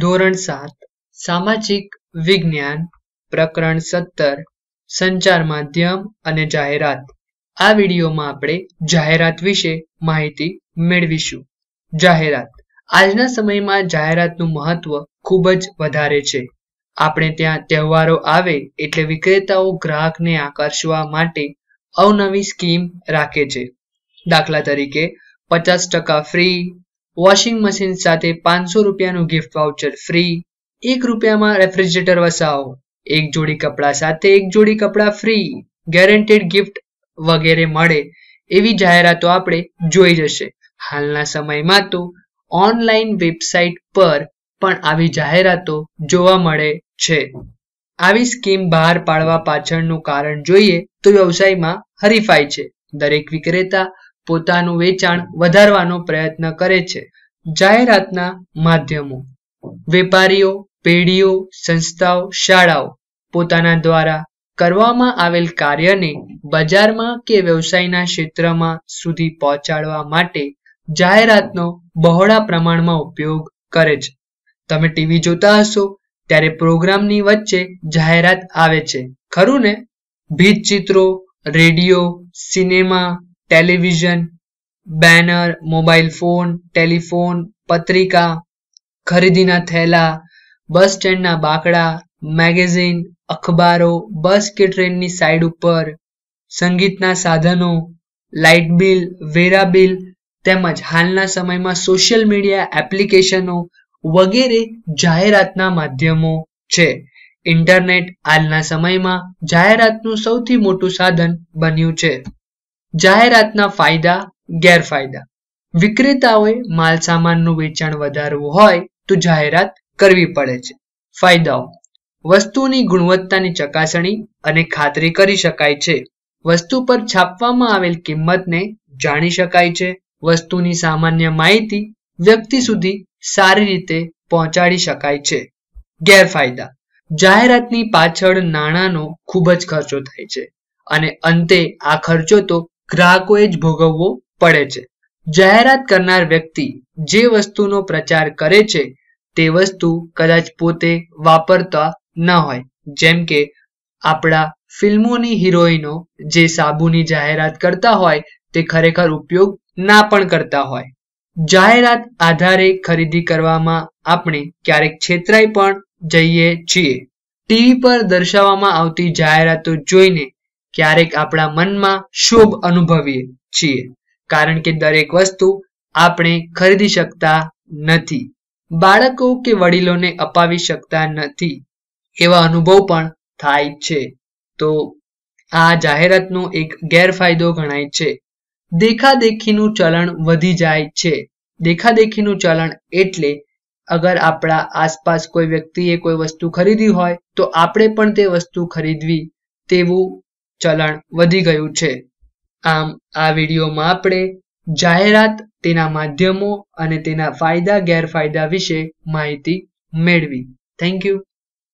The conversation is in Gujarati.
ધોરણ સાત સામાજિક વિજ્ઞાન પ્રકરણ સત્તર સંચાર માધ્યમ અને જાહેરાત આ વિડીયોમાં આપણે જાહેરાત વિશે માહિતી મેળવીશું જાહેરાત આજના સમયમાં જાહેરાતનું મહત્વ ખૂબ જ વધારે છે આપણે ત્યાં તહેવારો આવે એટલે વિક્રેતાઓ ગ્રાહકને આકર્ષવા માટે અવનવી સ્કીમ રાખે છે દાખલા તરીકે પચાસ ટકા ફ્રી વોશિંગ મશીન સાથે પાંચસો રૂપિયાનું ગિફ્ટ વાઉચર ફ્રી એક રૂપિયામાં રેફ્રિજરેટર વસાવો એક જોડી કપડા સાથે એક જોડી કપડા ફ્રી ગેરંટેડ ગિફ્ટ વગેરે મળે એવી જાહેરાતો આપણે જોઈ જશે હાલના સમયમાં તો ઓનલાઈન વેબસાઇટ પર પણ આવી જાહેરાતો જોવા મળે છે આવી સ્કીમ બહાર પાડવા પાછળનું કારણ જોઈએ તો વ્યવસાયમાં હરીફાઈ છે દરેક વિક્રેતા પોતાનું વેચાણ વધારવાનો પ્રયત્ન કરે છે જાહેરાતના માધ્યમો વેપારીઓ પેઢીઓ સંસ્થાઓ શાળાઓ પોતાના દ્વારા કરવામાં આવેલ કાર્યને બજારમાં કે વ્યવસાયના ક્ષેત્રમાં સુધી પહોંચાડવા માટે જાહેરાતનો બહોળા પ્રમાણમાં ઉપયોગ કરે છે તમે ટીવી જોતા હશો ત્યારે પ્રોગ્રામની વચ્ચે જાહેરાત આવે છે ખરું ને ભીત ચિત્રો radio cinema television banner mobile phone telephone પત્રિકા ખરીદીના થેલા બસ સ્ટેન્ડના બાકડા મેગેઝિન અખબારો બસ કે ટ્રેનની સાઈડ ઉપર સંગીતના સાધનો લાઇટ બિલ વેરા બિલ તેમજ હાલના સમયમાં સોશિયલ મીડિયા એપ્લિકેશનો વગેરે જાહેરાતના માધ્યમો છે ઇન્ટરનેટ હાલના સમયમાં જાહેરાતનું સૌથી મોટું સાધન બન્યું છે જાહેરાતના ફાયદા ગેરફાયદા વિક્રેતાઓએ માલ સામાનનું વેચાણ વધારવું હોય તો જાહેરાત કરવી પડે છે ફાયદાઓ વસ્તુની ગુણવત્તાની ચકાસણી અને ખાતરી કરી શકાય છે વસ્તુ પર છાપવામાં આવેલ કિંમતને જાણી શકાય છે વસ્તુની સામાન્ય માહિતી વ્યક્તિ સુધી સારી રીતે પહોંચાડી શકાય છે ગેરફાયદા જાહેરાતની પાછળ નાણાંનો ખૂબ જ ખર્ચો થાય છે અને અંતે આ ખર્ચો તો ગ્રાહકોએ જ ભોગવવો પડે છે જાહેરાત કરનાર વ્યક્તિ જે વસ્તુનો પ્રચાર કરે છે તે વસ્તુ કદાચ પોતે વાપરતા ન હોય જેમ કે આપણા ફિલ્મોની હિરોઈનો જે સાબુની જાહેરાત કરતા હોય તે ખરેખર ઉપયોગ ના પણ કરતા હોય જાહેરાત આધારે ખરીદી કરવામાં આપણે ક્યારેક છેતરાઈ પણ જઈએ છીએ ટીવી પર દર્શાવવામાં આવતી જાહેરાતો જોઈને ક્યારેક આપણા મનમાં શુભ અનુભવીએ છીએ કારણ કે દરેક વસ્તુ આપણે ખરીદી શકતા નથી બાળકો કે વડીલોને અપાવી શકતા નથી એવા અનુભવ પણ થાય છે તો આ જાહેરાતનો એક ગેરફાયદો ગણાય છે દેખાદેખીનું ચલણ વધી જાય છે દેખાદેખીનું ચલણ એટલે અગર આપણા આસપાસ કોઈ વ્યક્તિએ કોઈ વસ્તુ ખરીદી હોય તો આપણે પણ તે વસ્તુ ખરીદવી તેવું ચલણ વધી ગયું છે આમ આ વિડીયોમાં આપણે જાહેરાત તેના માધ્યમો અને તેના ફાયદા ગેરફાયદા વિશે માહિતી મેળવી થેન્ક યુ